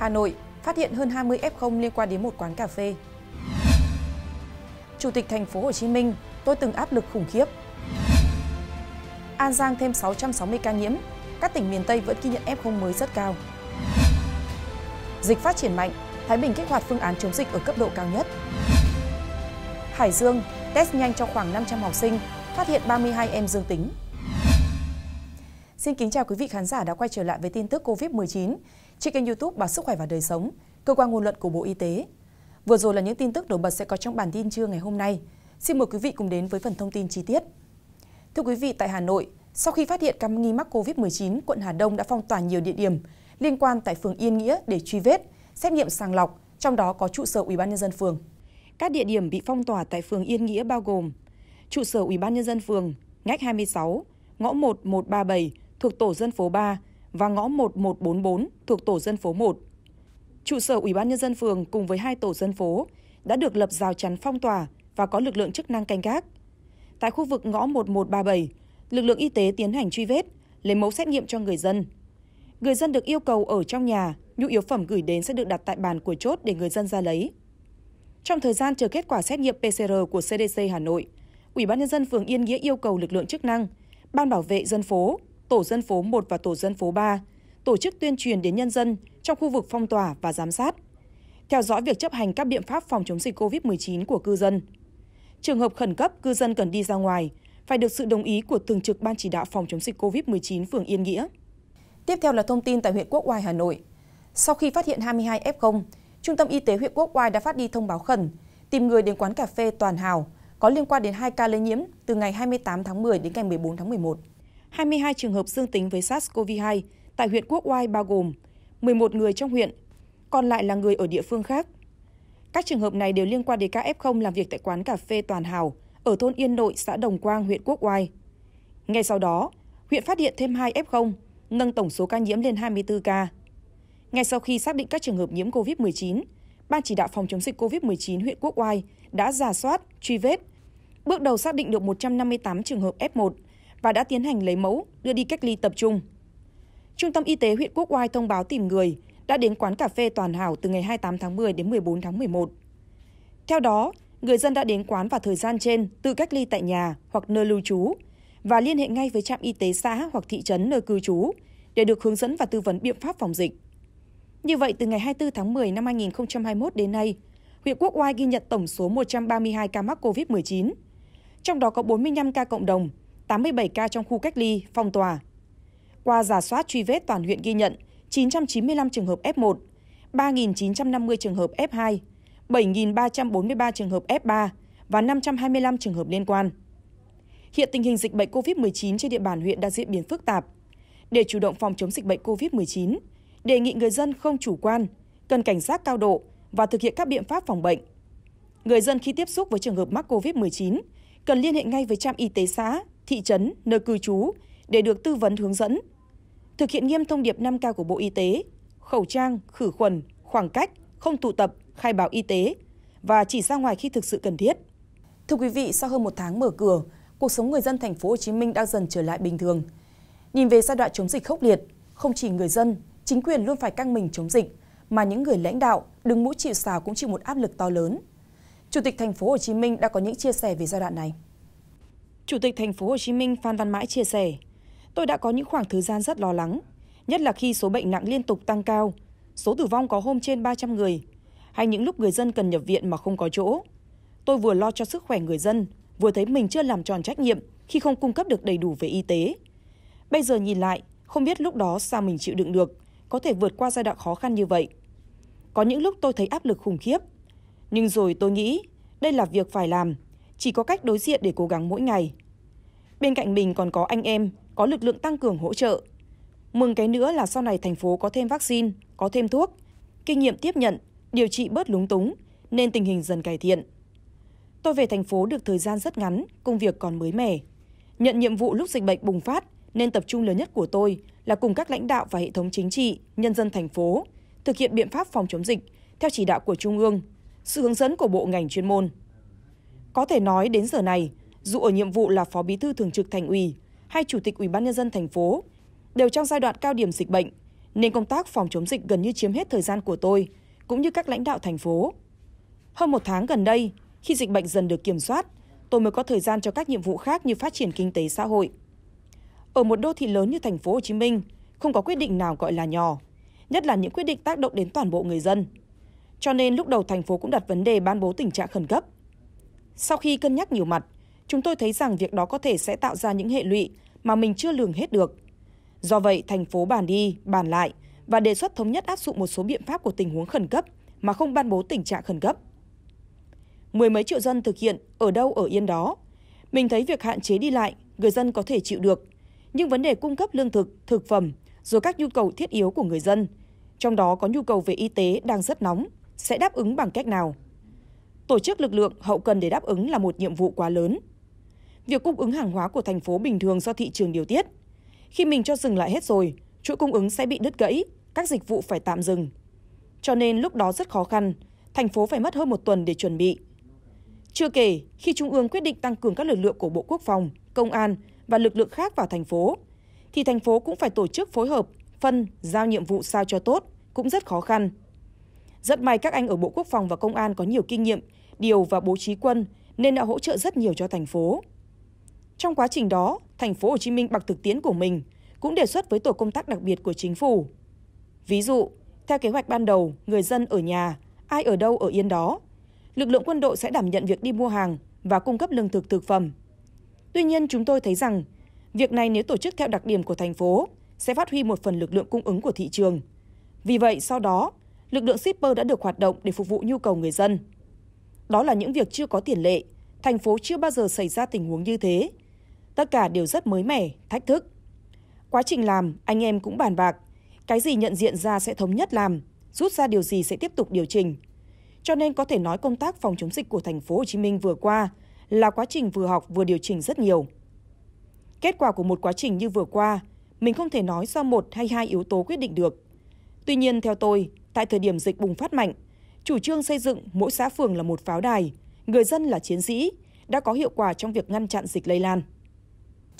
Hà Nội phát hiện hơn 20 F0 liên quan đến một quán cà phê. Chủ tịch thành phố Hồ Chí Minh, tôi từng áp lực khủng khiếp. An Giang thêm 660 ca nhiễm, các tỉnh miền Tây vẫn ghi nhận F0 mới rất cao. Dịch phát triển mạnh, Thái Bình kích hoạt phương án chống dịch ở cấp độ cao nhất. Hải Dương test nhanh cho khoảng 500 học sinh, phát hiện 32 em dương tính. Xin kính chào quý vị khán giả đã quay trở lại với tin tức COVID-19 trên kênh YouTube Báo Sức khỏe và đời sống, cơ quan ngôn luận của Bộ Y tế. Vừa rồi là những tin tức nổi bật sẽ có trong bản tin trưa ngày hôm nay. Xin mời quý vị cùng đến với phần thông tin chi tiết. Thưa quý vị, tại Hà Nội, sau khi phát hiện ca nghi mắc COVID-19, quận Hà Đông đã phong tỏa nhiều địa điểm liên quan tại phường Yên Nghĩa để truy vết, xét nghiệm sàng lọc, trong đó có trụ sở Ủy ban nhân dân phường. Các địa điểm bị phong tỏa tại phường Yên Nghĩa bao gồm trụ sở Ủy ban nhân dân phường, ngách 26, ngõ 1137, thuộc tổ dân phố 3 và ngõ 1144 thuộc tổ dân phố 1. Trụ sở Ủy ban nhân dân phường cùng với hai tổ dân phố đã được lập rào chắn phong tỏa và có lực lượng chức năng canh gác. Tại khu vực ngõ 1137, lực lượng y tế tiến hành truy vết, lấy mẫu xét nghiệm cho người dân. Người dân được yêu cầu ở trong nhà, nhu yếu phẩm gửi đến sẽ được đặt tại bàn của chốt để người dân ra lấy. Trong thời gian chờ kết quả xét nghiệm PCR của CDC Hà Nội, Ủy ban nhân dân phường Yên Nghĩa yêu cầu lực lượng chức năng, ban bảo vệ dân phố, tổ dân phố 1 và tổ dân phố 3 tổ chức tuyên truyền đến nhân dân trong khu vực phong tỏa và giám sát, theo dõi việc chấp hành các biện pháp phòng chống dịch COVID-19 của cư dân. Trường hợp khẩn cấp, cư dân cần đi ra ngoài, phải được sự đồng ý của Thường trực Ban Chỉ đạo phòng chống dịch COVID-19 phường Yên Nghĩa. Tiếp theo là thông tin tại huyện Quốc Oai, Hà Nội. Sau khi phát hiện 22 F0, Trung tâm Y tế huyện Quốc Oai đã phát đi thông báo khẩn, tìm người đến quán cà phê Toàn Hào có liên quan đến hai ca lây nhiễm từ ngày 28 tháng 10 đến ngày 14 tháng 11. 22 trường hợp dương tính với SARS-CoV-2 tại huyện Quốc Oai bao gồm 11 người trong huyện, còn lại là người ở địa phương khác. Các trường hợp này đều liên quan đến các F0 làm việc tại quán cà phê Toàn Hào ở thôn Yên Nội, xã Đồng Quang, huyện Quốc Oai. Ngay sau đó, huyện phát hiện thêm 2 F0, nâng tổng số ca nhiễm lên 24 ca. Ngay sau khi xác định các trường hợp nhiễm COVID-19, Ban chỉ đạo phòng chống dịch COVID-19 huyện Quốc Oai đã giả soát, truy vết. Bước đầu xác định được 158 trường hợp F1 và đã tiến hành lấy mẫu đưa đi cách ly tập trung. Trung tâm Y tế huyện Quốc Oai thông báo tìm người đã đến quán cà phê Toàn Hảo từ ngày 28 tháng 10 đến 14 tháng 11. Theo đó, người dân đã đến quán vào thời gian trên tự cách ly tại nhà hoặc nơi lưu trú và liên hệ ngay với trạm y tế xã hoặc thị trấn nơi cư trú để được hướng dẫn và tư vấn biện pháp phòng dịch. Như vậy, từ ngày 24 tháng 10 năm 2021 đến nay, huyện Quốc Oai ghi nhận tổng số 132 ca mắc COVID-19, trong đó có 45 ca cộng đồng tám mươi bảy ca trong khu cách ly, phong tỏa. Qua giả soát truy vết toàn huyện ghi nhận chín chín trăm mươi năm trường hợp f một, ba chín trăm năm mươi trường hợp f hai, bảy ba trăm bốn mươi ba trường hợp f ba và năm trăm hai mươi năm trường hợp liên quan. Hiện tình hình dịch bệnh COVID-19 trên địa bàn huyện đang diễn biến phức tạp. Để chủ động phòng chống dịch bệnh COVID-19, đề nghị người dân không chủ quan, cần cảnh giác cao độ và thực hiện các biện pháp phòng bệnh. Người dân khi tiếp xúc với trường hợp mắc COVID-19 cần liên hệ ngay với trạm y tế xã thị trấn nơi cư trú để được tư vấn hướng dẫn. Thực hiện nghiêm thông điệp 5K của Bộ Y tế, khẩu trang, khử khuẩn, khoảng cách, không tụ tập, khai báo y tế và chỉ ra ngoài khi thực sự cần thiết. Thưa quý vị, sau hơn một tháng mở cửa, cuộc sống người dân thành phố Hồ Chí Minh đang dần trở lại bình thường. Nhìn về giai đoạn chống dịch khốc liệt, không chỉ người dân, chính quyền luôn phải căng mình chống dịch, mà những người lãnh đạo đứng mũi chịu sào cũng chịu một áp lực to lớn. Chủ tịch thành phố Hồ Chí Minh đã có những chia sẻ về giai đoạn này. Chủ tịch thành phố Hồ Chí Minh Phan Văn Mãi chia sẻ, "Tôi đã có những khoảng thời gian rất lo lắng, nhất là khi số bệnh nặng liên tục tăng cao, số tử vong có hôm trên 300 người, hay những lúc người dân cần nhập viện mà không có chỗ. Tôi vừa lo cho sức khỏe người dân, vừa thấy mình chưa làm tròn trách nhiệm khi không cung cấp được đầy đủ về y tế. Bây giờ nhìn lại, không biết lúc đó sao mình chịu đựng được, có thể vượt qua giai đoạn khó khăn như vậy. Có những lúc tôi thấy áp lực khủng khiếp, nhưng rồi tôi nghĩ đây là việc phải làm, chỉ có cách đối diện để cố gắng mỗi ngày. Bên cạnh mình còn có anh em, có lực lượng tăng cường hỗ trợ. Mừng cái nữa là sau này thành phố có thêm vaccine, có thêm thuốc, kinh nghiệm tiếp nhận, điều trị bớt lúng túng, nên tình hình dần cải thiện. Tôi về thành phố được thời gian rất ngắn, công việc còn mới mẻ. Nhận nhiệm vụ lúc dịch bệnh bùng phát nên tập trung lớn nhất của tôi là cùng các lãnh đạo và hệ thống chính trị, nhân dân thành phố thực hiện biện pháp phòng chống dịch theo chỉ đạo của Trung ương, sự hướng dẫn của bộ ngành chuyên môn. Có thể nói đến giờ này, dù ở nhiệm vụ là phó bí thư thường trực thành ủy hay chủ tịch ủy ban nhân dân thành phố, đều trong giai đoạn cao điểm dịch bệnh, nên công tác phòng chống dịch gần như chiếm hết thời gian của tôi, cũng như các lãnh đạo thành phố. Hơn một tháng gần đây, khi dịch bệnh dần được kiểm soát, tôi mới có thời gian cho các nhiệm vụ khác như phát triển kinh tế xã hội. Ở một đô thị lớn như thành phố Hồ Chí Minh, không có quyết định nào gọi là nhỏ, nhất là những quyết định tác động đến toàn bộ người dân. Cho nên lúc đầu thành phố cũng đặt vấn đề ban bố tình trạng khẩn cấp. Sau khi cân nhắc nhiều mặt, chúng tôi thấy rằng việc đó có thể sẽ tạo ra những hệ lụy mà mình chưa lường hết được. Do vậy, thành phố bàn đi, bàn lại và đề xuất thống nhất áp dụng một số biện pháp của tình huống khẩn cấp mà không ban bố tình trạng khẩn cấp. Mười mấy triệu dân thực hiện ở đâu ở yên đó. Mình thấy việc hạn chế đi lại, người dân có thể chịu được. Nhưng vấn đề cung cấp lương thực, thực phẩm, rồi các nhu cầu thiết yếu của người dân, trong đó có nhu cầu về y tế đang rất nóng, sẽ đáp ứng bằng cách nào? Tổ chức lực lượng hậu cần để đáp ứng là một nhiệm vụ quá lớn việc cung ứng hàng hóa của thành phố bình thường do thị trường điều tiết. Khi mình cho dừng lại hết rồi, chuỗi cung ứng sẽ bị đứt gãy, các dịch vụ phải tạm dừng. Cho nên lúc đó rất khó khăn, thành phố phải mất hơn một tuần để chuẩn bị. Chưa kể, khi Trung ương quyết định tăng cường các lực lượng của Bộ Quốc phòng, Công an và lực lượng khác vào thành phố, thì thành phố cũng phải tổ chức phối hợp, phân, giao nhiệm vụ sao cho tốt, cũng rất khó khăn. Rất may các anh ở Bộ Quốc phòng và Công an có nhiều kinh nghiệm, điều và bố trí quân nên đã hỗ trợ rất nhiều cho thành phố trong quá trình đó, thành phố Hồ Chí Minh bằng thực tiễn của mình cũng đề xuất với tổ công tác đặc biệt của chính phủ. Ví dụ, theo kế hoạch ban đầu, người dân ở nhà, ai ở đâu ở yên đó, lực lượng quân đội sẽ đảm nhận việc đi mua hàng và cung cấp lương thực thực phẩm. Tuy nhiên, chúng tôi thấy rằng việc này nếu tổ chức theo đặc điểm của thành phố sẽ phát huy một phần lực lượng cung ứng của thị trường. Vì vậy, sau đó, lực lượng shipper đã được hoạt động để phục vụ nhu cầu người dân. Đó là những việc chưa có tiền lệ, thành phố chưa bao giờ xảy ra tình huống như thế tất cả đều rất mới mẻ, thách thức. Quá trình làm, anh em cũng bàn bạc, cái gì nhận diện ra sẽ thống nhất làm, rút ra điều gì sẽ tiếp tục điều chỉnh. Cho nên có thể nói công tác phòng chống dịch của thành phố Hồ Chí Minh vừa qua là quá trình vừa học vừa điều chỉnh rất nhiều. Kết quả của một quá trình như vừa qua, mình không thể nói do một hay hai yếu tố quyết định được. Tuy nhiên theo tôi, tại thời điểm dịch bùng phát mạnh, chủ trương xây dựng mỗi xã phường là một pháo đài, người dân là chiến sĩ đã có hiệu quả trong việc ngăn chặn dịch lây lan.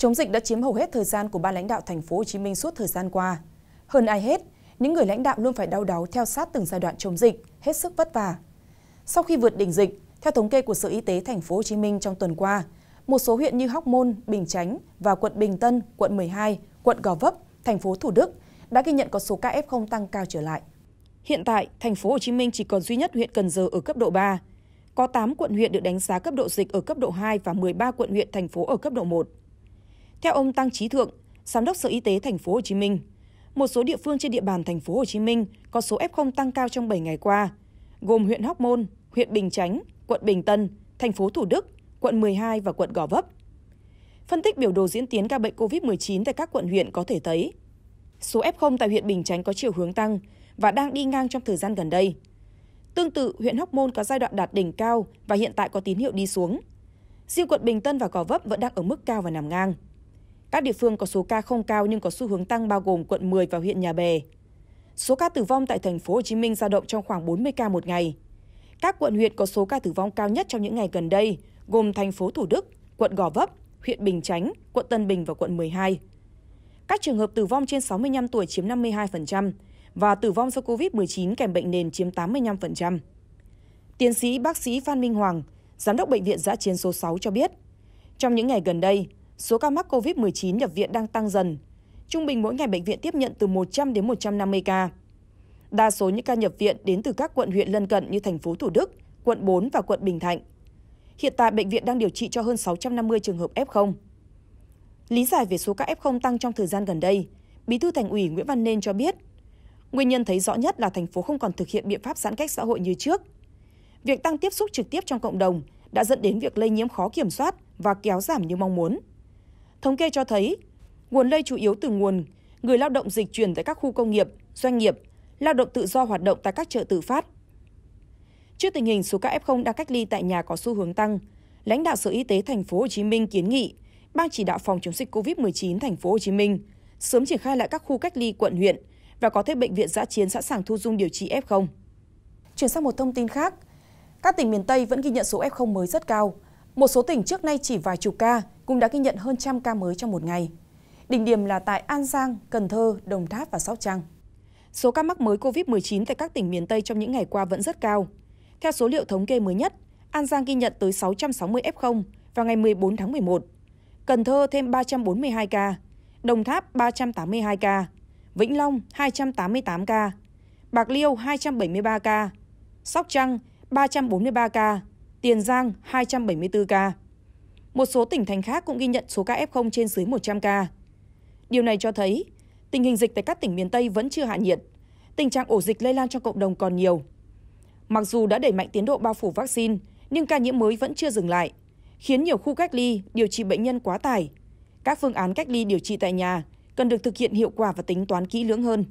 Chống dịch đã chiếm hầu hết thời gian của ban lãnh đạo thành phố Hồ Chí Minh suốt thời gian qua. Hơn ai hết, những người lãnh đạo luôn phải đau đáu theo sát từng giai đoạn chống dịch, hết sức vất vả. Sau khi vượt đỉnh dịch, theo thống kê của Sở Y tế thành phố Hồ Chí Minh trong tuần qua, một số huyện như Hóc Môn, Bình Chánh và quận Bình Tân, quận 12, quận Gò Vấp, thành phố Thủ Đức đã ghi nhận có số ca F0 tăng cao trở lại. Hiện tại, thành phố Hồ Chí Minh chỉ còn duy nhất huyện Cần Giờ ở cấp độ 3. Có 8 quận huyện được đánh giá cấp độ dịch ở cấp độ 2 và 13 quận huyện thành phố ở cấp độ 1. Theo ông Tăng Trí Thượng, Giám đốc Sở Y tế Thành phố Hồ Chí Minh, một số địa phương trên địa bàn Thành phố Hồ Chí Minh có số F0 tăng cao trong 7 ngày qua, gồm huyện Hóc Môn, huyện Bình Chánh, quận Bình Tân, thành phố Thủ Đức, quận 12 và quận Gò Vấp. Phân tích biểu đồ diễn tiến ca bệnh COVID-19 tại các quận huyện có thể thấy, số F0 tại huyện Bình Chánh có chiều hướng tăng và đang đi ngang trong thời gian gần đây. Tương tự, huyện Hóc Môn có giai đoạn đạt đỉnh cao và hiện tại có tín hiệu đi xuống. Riêng quận Bình Tân và Gò Vấp vẫn đang ở mức cao và nằm ngang. Các địa phương có số ca không cao nhưng có xu hướng tăng bao gồm quận 10 và huyện Nhà Bè. Số ca tử vong tại thành phố Hồ Chí Minh dao động trong khoảng 40 ca một ngày. Các quận huyện có số ca tử vong cao nhất trong những ngày gần đây gồm thành phố Thủ Đức, quận Gò Vấp, huyện Bình Chánh, quận Tân Bình và quận 12. Các trường hợp tử vong trên 65 tuổi chiếm 52% và tử vong do COVID-19 kèm bệnh nền chiếm 85%. Tiến sĩ bác sĩ Phan Minh Hoàng, giám đốc bệnh viện giã chiến số 6 cho biết, trong những ngày gần đây, số ca mắc covid một mươi chín nhập viện đang tăng dần. Trung bình mỗi ngày bệnh viện tiếp nhận từ một 100 đến một trăm năm mươi ca. Đa số những ca nhập viện đến từ các quận huyện lân cận như thành phố Thủ Đức, quận bốn và quận Bình Thạnh. Hiện tại bệnh viện đang điều trị cho hơn sáu trăm năm mươi trường hợp f Lý giải về số ca f tăng trong thời gian gần đây, Bí thư Thành ủy Nguyễn Văn Nên cho biết, nguyên nhân thấy rõ nhất là thành phố không còn thực hiện biện pháp giãn cách xã hội như trước. Việc tăng tiếp xúc trực tiếp trong cộng đồng đã dẫn đến việc lây nhiễm khó kiểm soát và kéo giảm như mong muốn thống kê cho thấy nguồn lây chủ yếu từ nguồn người lao động dịch chuyển tại các khu công nghiệp doanh nghiệp lao động tự do hoạt động tại các chợ tự phát trước tình hình số ca f đang cách ly tại nhà có xu hướng tăng lãnh đạo sở y tế Thành phố Hồ Chí Minh kiến nghị ban chỉ đạo phòng chống dịch covid 19 Thành phố Hồ Chí Minh sớm triển khai lại các khu cách ly quận huyện và có thêm bệnh viện giã chiến sẵn sàng thu dung điều trị f0 chuyển sang một thông tin khác các tỉnh miền tây vẫn ghi nhận số f0 mới rất cao một số tỉnh trước nay chỉ vài chục ca cũng đã ghi nhận hơn trăm ca mới trong một ngày. Đỉnh điểm là tại An Giang, Cần Thơ, Đồng Tháp và Sóc Trăng. Số ca mắc mới COVID-19 tại các tỉnh miền Tây trong những ngày qua vẫn rất cao. Theo số liệu thống kê mới nhất, An Giang ghi nhận tới 660 F0 vào ngày 14 tháng 11, Cần Thơ thêm 342 ca, Đồng Tháp 382 ca, Vĩnh Long 288 ca, Bạc Liêu 273 ca, Sóc Trăng 343 ca, Tiền Giang 274 ca. Một số tỉnh thành khác cũng ghi nhận số ca F0 trên dưới một 100 ca. Điều này cho thấy, tình hình dịch tại các tỉnh miền Tây vẫn chưa hạ nhiệt, tình trạng ổ dịch lây lan cho cộng đồng còn nhiều. Mặc dù đã đẩy mạnh tiến độ bao phủ vaccine, nhưng ca nhiễm mới vẫn chưa dừng lại, khiến nhiều khu cách ly điều trị bệnh nhân quá tải. Các phương án cách ly điều trị tại nhà cần được thực hiện hiệu quả và tính toán kỹ lưỡng hơn.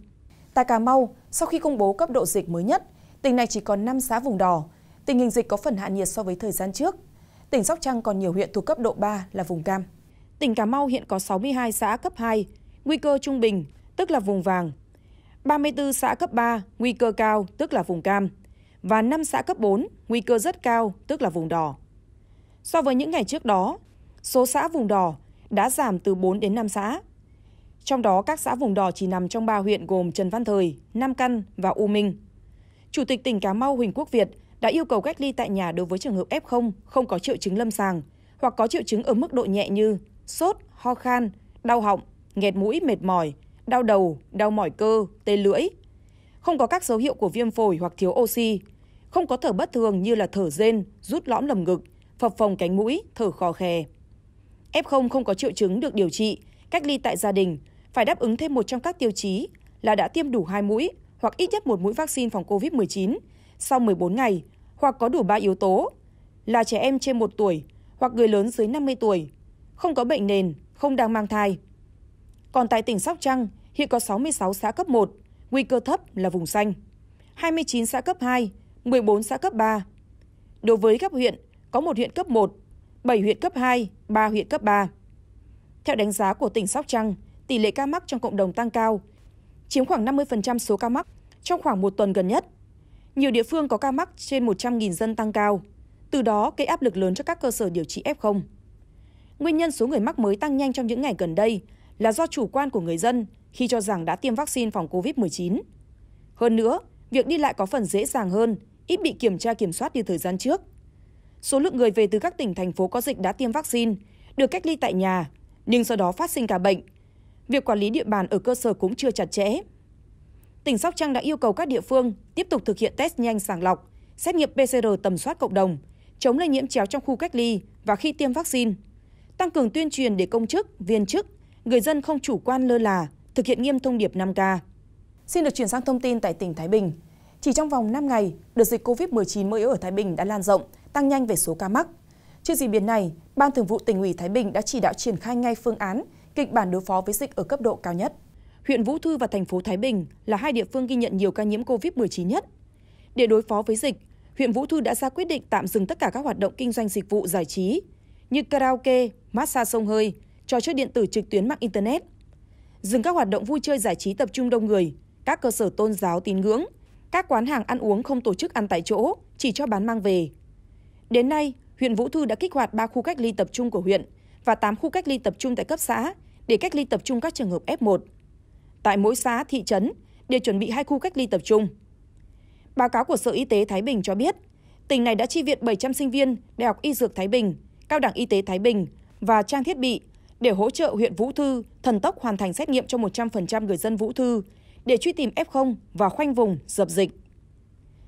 Tại Cà Mau, sau khi công bố cấp độ dịch mới nhất, tỉnh này chỉ còn 5 xã vùng đỏ. Tình hình dịch có phần hạ nhiệt so với thời gian trước tỉnh Sóc Trăng còn nhiều huyện thuộc cấp độ 3 là vùng cam. Tỉnh Cà Mau hiện có 62 xã cấp 2, nguy cơ trung bình, tức là vùng vàng. 34 xã cấp 3, nguy cơ cao, tức là vùng cam. Và 5 xã cấp 4, nguy cơ rất cao, tức là vùng đỏ. So với những ngày trước đó, số xã vùng đỏ đã giảm từ 4 đến 5 xã. Trong đó các xã vùng đỏ chỉ nằm trong ba huyện gồm Trần Văn Thời, Nam Căn và U Minh. Chủ tịch tỉnh Cà Mau Huỳnh Quốc Việt đã yêu cầu cách ly tại nhà đối với trường hợp f không có triệu chứng lâm sàng hoặc có triệu chứng ở mức độ nhẹ như sốt, ho khan, đau họng, nghẹt mũi, mệt mỏi, đau đầu, đau mỏi cơ, tê lưỡi. Không có các dấu hiệu của viêm phổi hoặc thiếu oxy, không có thở bất thường như là thở rên, rút lõm lồng ngực, phập phồng cánh mũi, thở khò khè. F0 không có triệu chứng được điều trị, cách ly tại gia đình, phải đáp ứng thêm một trong các tiêu chí là đã tiêm đủ hai mũi hoặc ít nhất một mũi vaccine phòng COVID-19 sau 14 ngày hoặc có đủ ba yếu tố là trẻ em trên 1 tuổi hoặc người lớn dưới 50 tuổi, không có bệnh nền, không đang mang thai. Còn tại tỉnh Sóc Trăng, hiện có 66 xã cấp 1, nguy cơ thấp là vùng xanh, 29 xã cấp 2, 14 xã cấp 3. Đối với các huyện, có một huyện cấp 1, 7 huyện cấp 2, 3 huyện cấp 3. Theo đánh giá của tỉnh Sóc Trăng, tỷ lệ ca mắc trong cộng đồng tăng cao, chiếm khoảng 50% số ca mắc trong khoảng một tuần gần nhất. Nhiều địa phương có ca mắc trên 100.000 dân tăng cao, từ đó gây áp lực lớn cho các cơ sở điều trị F0. Nguyên nhân số người mắc mới tăng nhanh trong những ngày gần đây là do chủ quan của người dân khi cho rằng đã tiêm vaccine phòng COVID-19. Hơn nữa, việc đi lại có phần dễ dàng hơn, ít bị kiểm tra kiểm soát như thời gian trước. Số lượng người về từ các tỉnh, thành phố có dịch đã tiêm vaccine, được cách ly tại nhà, nhưng sau đó phát sinh cả bệnh. Việc quản lý địa bàn ở cơ sở cũng chưa chặt chẽ, tỉnh Sóc Trăng đã yêu cầu các địa phương tiếp tục thực hiện test nhanh sàng lọc, xét nghiệm PCR tầm soát cộng đồng, chống lây nhiễm chéo trong khu cách ly và khi tiêm vaccine, tăng cường tuyên truyền để công chức, viên chức, người dân không chủ quan lơ là, thực hiện nghiêm thông điệp 5K. Xin được chuyển sang thông tin tại tỉnh Thái Bình. Chỉ trong vòng 5 ngày, đợt dịch COVID-19 mới ở Thái Bình đã lan rộng, tăng nhanh về số ca mắc. Trước diễn biến này, Ban Thường vụ tỉnh ủy Thái Bình đã chỉ đạo triển khai ngay phương án, kịch bản đối phó với dịch ở cấp độ cao nhất huyện vũ thư và thành phố thái bình là hai địa phương ghi nhận nhiều ca nhiễm covid một chín nhất để đối phó với dịch huyện vũ thư đã ra quyết định tạm dừng tất cả các hoạt động kinh doanh dịch vụ giải trí như karaoke massage sông hơi trò chơi điện tử trực tuyến mạng internet dừng các hoạt động vui chơi giải trí tập trung đông người các cơ sở tôn giáo tín ngưỡng các quán hàng ăn uống không tổ chức ăn tại chỗ chỉ cho bán mang về đến nay huyện vũ thư đã kích hoạt 3 khu cách ly tập trung của huyện và 8 khu cách ly tập trung tại cấp xã để cách ly tập trung các trường hợp f1 tại mỗi xã thị trấn để chuẩn bị hai khu cách ly tập trung. Báo cáo của Sở Y tế Thái Bình cho biết, tỉnh này đã chi viện 700 sinh viên Đại học Y Dược Thái Bình, Cao đẳng Y tế Thái Bình và trang thiết bị để hỗ trợ huyện Vũ Thư thần tốc hoàn thành xét nghiệm cho 100% người dân Vũ Thư để truy tìm F0 và khoanh vùng dập dịch.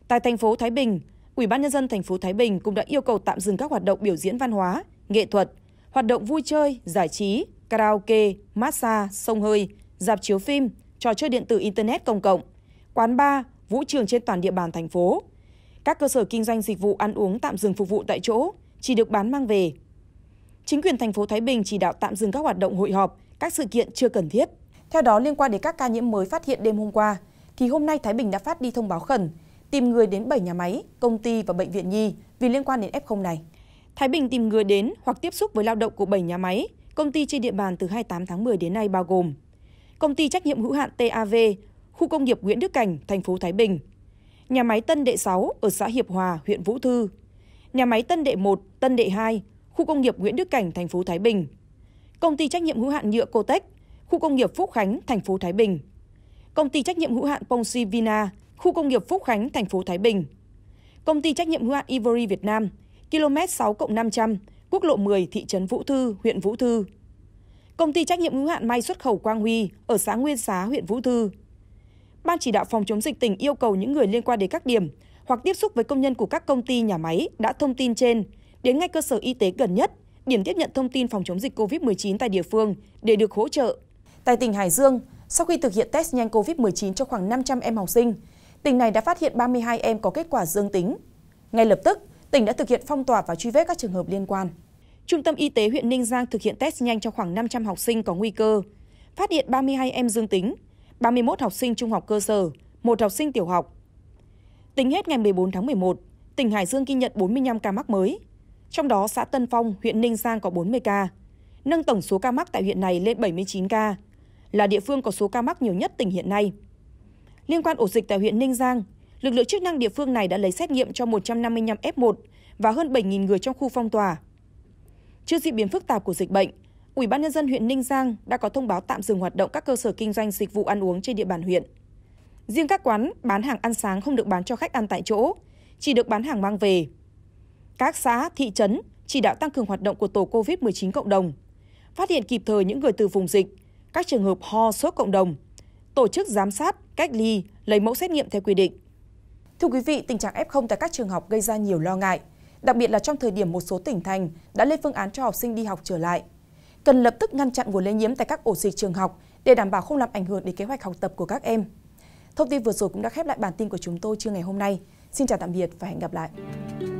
Tại thành phố Thái Bình, Ủy ban nhân dân thành phố Thái Bình cũng đã yêu cầu tạm dừng các hoạt động biểu diễn văn hóa, nghệ thuật, hoạt động vui chơi, giải trí, karaoke, massage, sông hơi dạp chiếu phim, trò chơi điện tử internet công cộng, quán bar, vũ trường trên toàn địa bàn thành phố. Các cơ sở kinh doanh dịch vụ ăn uống tạm dừng phục vụ tại chỗ, chỉ được bán mang về. Chính quyền thành phố Thái Bình chỉ đạo tạm dừng các hoạt động hội họp, các sự kiện chưa cần thiết. Theo đó, liên quan đến các ca nhiễm mới phát hiện đêm hôm qua, thì hôm nay Thái Bình đã phát đi thông báo khẩn, tìm người đến 7 nhà máy, công ty và bệnh viện nhi vì liên quan đến F0 này. Thái Bình tìm người đến hoặc tiếp xúc với lao động của 7 nhà máy, công ty trên địa bàn từ 28 tháng 10 đến nay bao gồm công ty trách nhiệm hữu hạn TAV, khu công nghiệp Nguyễn Đức Cảnh, thành phố Thái Bình, nhà máy Tân Đệ 6 ở xã Hiệp Hòa, huyện Vũ Thư, nhà máy Tân Đệ 1, Tân Đệ 2, khu công nghiệp Nguyễn Đức Cảnh, thành phố Thái Bình, công ty trách nhiệm hữu hạn nhựa Cotech, khu công nghiệp Phúc Khánh, thành phố Thái Bình, công ty trách nhiệm hữu hạn Pongsi Vina, khu công nghiệp Phúc Khánh, thành phố Thái Bình, công ty trách nhiệm hữu hạn Ivory Việt Nam, km 6 500, quốc lộ 10, thị trấn Vũ Thư, huyện Vũ Thư, công ty trách nhiệm hữu hạn may xuất khẩu Quang Huy ở xã Nguyên Xá, huyện Vũ Thư. Ban chỉ đạo phòng chống dịch tỉnh yêu cầu những người liên quan đến các điểm hoặc tiếp xúc với công nhân của các công ty nhà máy đã thông tin trên đến ngay cơ sở y tế gần nhất, điểm tiếp nhận thông tin phòng chống dịch COVID-19 tại địa phương để được hỗ trợ. Tại tỉnh Hải Dương, sau khi thực hiện test nhanh COVID-19 cho khoảng 500 em học sinh, tỉnh này đã phát hiện 32 em có kết quả dương tính. Ngay lập tức, tỉnh đã thực hiện phong tỏa và truy vết các trường hợp liên quan. Trung tâm Y tế huyện Ninh Giang thực hiện test nhanh cho khoảng 500 học sinh có nguy cơ, phát hiện 32 em dương tính, 31 học sinh trung học cơ sở, một học sinh tiểu học. Tính hết ngày 14 tháng 11, tỉnh Hải Dương ghi nhận 45 ca mắc mới, trong đó xã Tân Phong, huyện Ninh Giang có 40 ca, nâng tổng số ca mắc tại huyện này lên 79 ca, là địa phương có số ca mắc nhiều nhất tỉnh hiện nay. Liên quan ổ dịch tại huyện Ninh Giang, lực lượng chức năng địa phương này đã lấy xét nghiệm cho 155 F1 và hơn 7.000 người trong khu phong tỏa trước diễn biến phức tạp của dịch bệnh ubnd huyện ninh giang đã có thông báo tạm dừng hoạt động các cơ sở kinh doanh dịch vụ ăn uống trên địa bàn huyện riêng các quán bán hàng ăn sáng không được bán cho khách ăn tại chỗ chỉ được bán hàng mang về các xã thị trấn chỉ đạo tăng cường hoạt động của tổ covid 19 cộng đồng phát hiện kịp thời những người từ vùng dịch các trường hợp ho sốt cộng đồng tổ chức giám sát cách ly lấy mẫu xét nghiệm theo quy định Thưa quý vị, tình trạng f tại các trường học gây ra nhiều lo ngại đặc biệt là trong thời điểm một số tỉnh thành đã lên phương án cho học sinh đi học trở lại. Cần lập tức ngăn chặn nguồn lây nhiễm tại các ổ dịch trường học để đảm bảo không làm ảnh hưởng đến kế hoạch học tập của các em. Thông tin vừa rồi cũng đã khép lại bản tin của chúng tôi trưa ngày hôm nay. Xin chào tạm biệt và hẹn gặp lại.